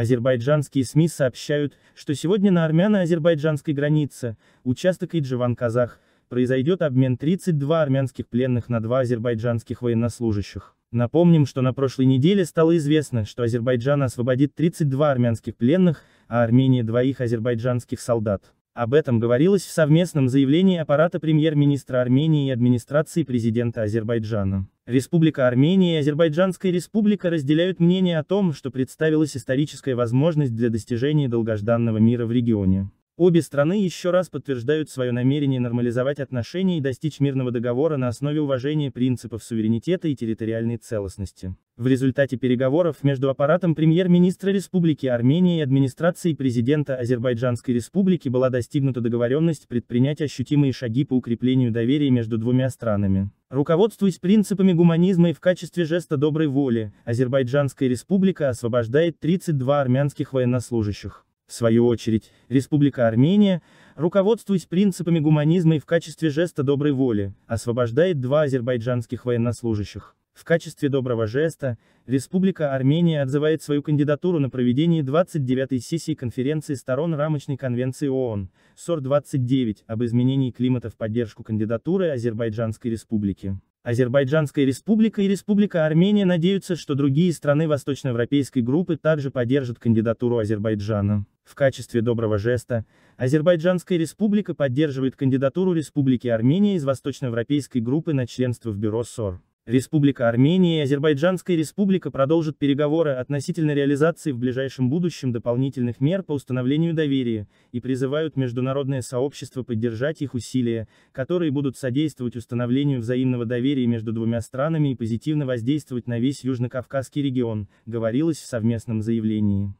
Азербайджанские СМИ сообщают, что сегодня на армяно-азербайджанской границе, участок идживан казах произойдет обмен 32 армянских пленных на два азербайджанских военнослужащих. Напомним, что на прошлой неделе стало известно, что Азербайджан освободит 32 армянских пленных, а Армения двоих азербайджанских солдат. Об этом говорилось в совместном заявлении аппарата премьер-министра Армении и администрации президента Азербайджана. Республика Армения и Азербайджанская республика разделяют мнение о том, что представилась историческая возможность для достижения долгожданного мира в регионе. Обе страны еще раз подтверждают свое намерение нормализовать отношения и достичь мирного договора на основе уважения принципов суверенитета и территориальной целостности. В результате переговоров между аппаратом премьер-министра Республики Армения и администрацией президента Азербайджанской Республики была достигнута договоренность предпринять ощутимые шаги по укреплению доверия между двумя странами. Руководствуясь принципами гуманизма и в качестве жеста доброй воли, Азербайджанская Республика освобождает 32 армянских военнослужащих. В свою очередь, Республика Армения, руководствуясь принципами гуманизма и в качестве жеста доброй воли, освобождает два азербайджанских военнослужащих. В качестве доброго жеста, Республика Армения отзывает свою кандидатуру на проведение 29-й сессии конференции сторон рамочной конвенции ООН, СОР-29, об изменении климата в поддержку кандидатуры Азербайджанской Республики. Азербайджанская республика и Республика Армения надеются, что другие страны восточноевропейской группы также поддержат кандидатуру Азербайджана. В качестве доброго жеста, Азербайджанская республика поддерживает кандидатуру Республики Армения из восточноевропейской группы на членство в Бюро СОР. Республика Армения и Азербайджанская республика продолжат переговоры относительно реализации в ближайшем будущем дополнительных мер по установлению доверия, и призывают международное сообщество поддержать их усилия, которые будут содействовать установлению взаимного доверия между двумя странами и позитивно воздействовать на весь Южно-Кавказский регион, говорилось в совместном заявлении.